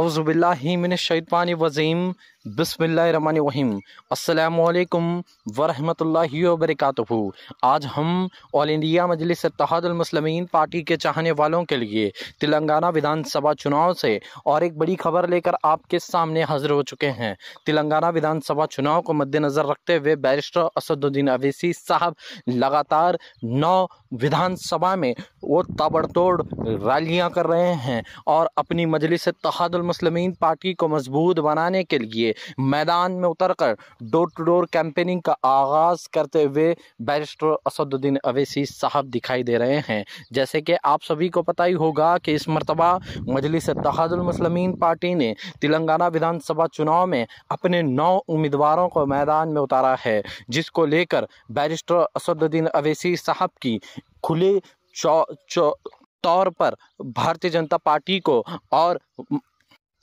अवज़बिल्लिमिनशैतवान वज़ीम बसमीम् अल्लाम वरहमतुल्लाहि वबरकatuhu आज हम All India Majlis Ittehadul Muslimeen party के चाहने वालों के लिए तेलंगाना विधानसभा चुनाव से और एक बड़ी खबर लेकर आपके सामने हाजिर हो चुके हैं तेलंगाना विधानसभा चुनाव को मद्देनज़र रखते हुए बैरिस्टर असदुद्दीन अवैसी साहब लगातार नौ विधानसभा में वो ताबड़तोड़ रैलियाँ कर रहे हैं और अपनी मजलिस तहादलमसलमिन पार्टी को मजबूत बनाने के लिए लिए मैदान में उतरकर डोर टू डोर कैंपेनिंग का आगाज़ करते हुए बैरिस्टर असदुद्दीन अवैसी साहब दिखाई दे रहे हैं जैसे कि आप सभी को पता ही होगा कि इस मरतबा मजलिस तहादुलमसलमिन पार्टी ने तेलंगाना विधानसभा चुनाव में अपने नौ उम्मीदवारों को मैदान में उतारा है जिसको लेकर बैरिस्टर असदुद्दीन अवैसी साहब की खुले चौ, चौ, तौर पर भारतीय जनता पार्टी को और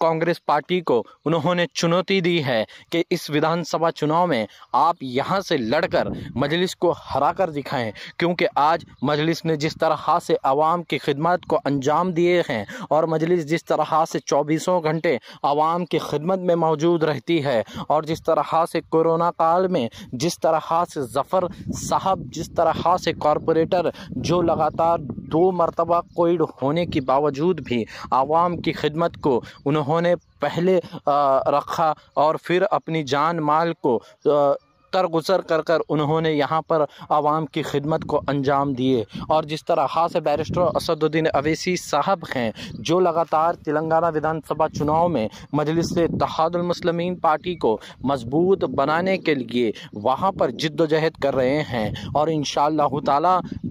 कांग्रेस पार्टी को उन्होंने चुनौती दी है कि इस विधानसभा चुनाव में आप यहाँ से लड़कर मजलिस को हरा कर दिखाएं क्योंकि आज मजलिस ने जिस तरह से आवाम की खिदमत को अंजाम दिए हैं और मजलिस जिस तरह से चौबीसों घंटे आवाम की खिदमत में मौजूद रहती है और जिस तरह से कोरोना काल में जिस तरह से जफ़र साहब जिस तरह से कॉरपोरेटर जो लगातार दो मरतबा कोविड होने के बावजूद भी आवाम की खिदमत को उन्होंने पहले रखा और फिर अपनी जान माल को गुजर कर कर उन्होंने यहाँ पर आवाम की खिदमत को अंजाम दिए और जिस तरह ख़ास बैरिस्टर असदुद्दीन अवैसी साहब हैं जो लगातार तेलंगाना विधानसभा चुनाव में मजलिस तहादमसलमिन पार्टी को मजबूत बनाने के लिए वहाँ पर जद्दोजहद कर रहे हैं और इन शाह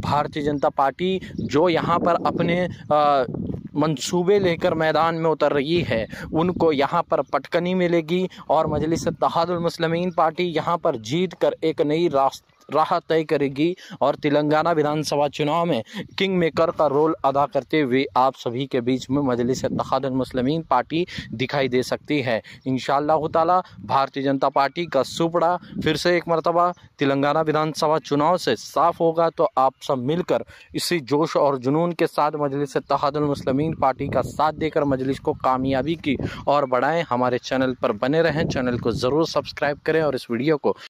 भारतीय जनता पार्टी जो यहाँ पर अपने मंसूबे लेकर मैदान में उतर रही है उनको यहाँ पर पटकनी मिलेगी और मजलिस तहादुलमसलमिन पार्टी यहाँ पर जीत कर एक नई रास्ता राह तय करेगी और तेलंगाना विधानसभा चुनाव में किंग मेकर का रोल अदा करते हुए आप सभी के बीच में मजलिस मुस्लिमीन पार्टी दिखाई दे सकती है इन ताला भारतीय जनता पार्टी का सुपड़ा फिर से एक मरतबा तेलंगाना विधानसभा चुनाव से साफ होगा तो आप सब मिलकर इसी जोश और जुनून के साथ मजलिस मुस्लिमीन पार्टी का साथ देकर मजलिस को कामयाबी की और बढ़ाएँ हमारे चैनल पर बने रहें चैनल को ज़रूर सब्सक्राइब करें और इस वीडियो को